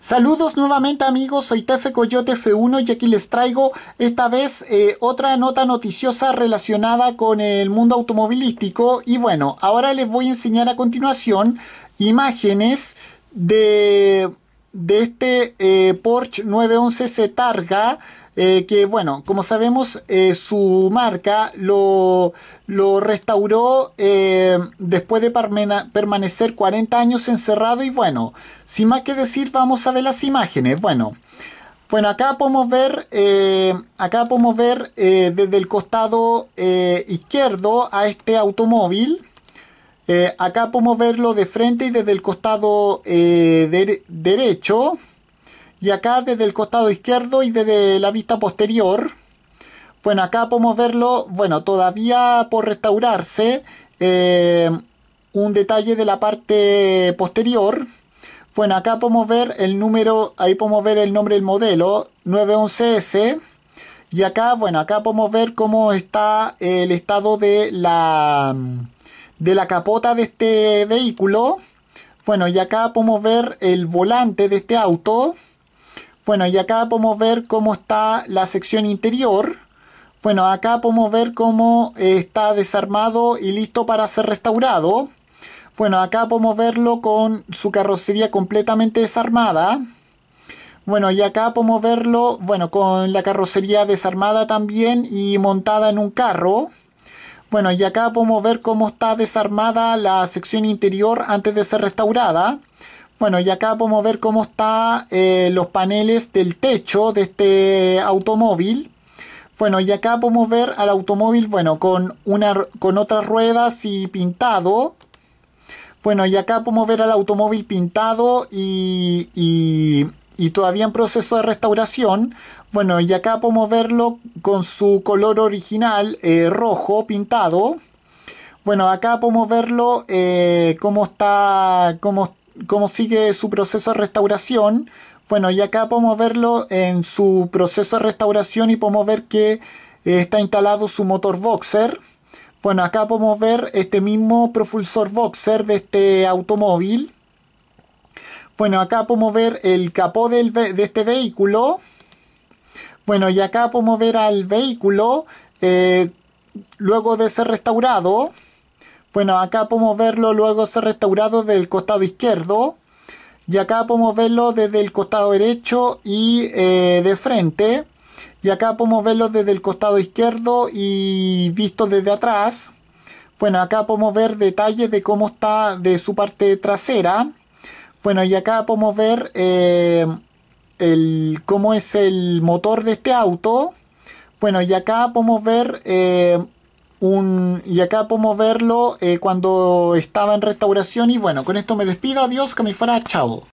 Saludos nuevamente amigos, soy Tefe Coyote F1 y aquí les traigo esta vez eh, otra nota noticiosa relacionada con el mundo automovilístico y bueno, ahora les voy a enseñar a continuación imágenes de de este eh, Porsche 911 se targa eh, que bueno, como sabemos, eh, su marca lo, restauró después de permanecer 40 años encerrado y bueno, sin más que decir, vamos a ver las imágenes. Bueno, bueno acá podemos ver, acá podemos ver desde el costado izquierdo a este automóvil. Eh, acá podemos verlo de frente y desde el costado eh, derecho. Y acá desde el costado izquierdo y desde la vista posterior. Bueno, acá podemos verlo, bueno, todavía por restaurarse. Eh, un detalle de la parte posterior. Bueno, acá podemos ver el número, ahí podemos ver el nombre del modelo, 911S. Y acá, bueno, acá podemos ver cómo está el estado de la de la capota de este vehículo. Bueno, y acá podemos ver el volante de este auto. Bueno, y acá podemos ver cómo está la sección interior. Bueno, acá podemos ver cómo eh, está desarmado y listo para ser restaurado. Bueno, acá podemos verlo con su carrocería completamente desarmada. Bueno, y acá podemos verlo, bueno, con la carrocería desarmada también y montada en un carro. Bueno, y acá podemos ver cómo está desarmada la sección interior antes de ser restaurada. Bueno, y acá podemos ver cómo están eh, los paneles del techo de este automóvil. Bueno, y acá podemos ver al automóvil, bueno, con, una, con otras ruedas y pintado. Bueno, y acá podemos ver al automóvil pintado y, y todavía en proceso de restauración. Bueno, y acá podemos verlo con su color original eh, rojo pintado. Bueno, acá podemos verlo eh, cómo está, cómo sigue su proceso de restauración. Bueno, y acá podemos verlo en su proceso de restauración y podemos ver que eh, está instalado su motor boxer. Bueno, acá podemos ver este mismo propulsor boxer de este automóvil. Bueno, acá podemos ver el capó de este vehículo. Bueno, y acá podemos ver al vehículo eh, luego de ser restaurado. Bueno, acá podemos verlo luego de ser restaurado del costado izquierdo. Y acá podemos verlo desde el costado derecho y eh, de frente. Y acá podemos verlo desde el costado izquierdo y visto desde atrás. Bueno, acá podemos ver detalles de cómo está de su parte trasera. Bueno, y acá podemos ver eh, el, cómo es el motor de este auto. Bueno, y acá podemos ver eh, un, y acá podemos verlo eh, cuando estaba en restauración. Y bueno, con esto me despido. Adiós, que me fuera chavo.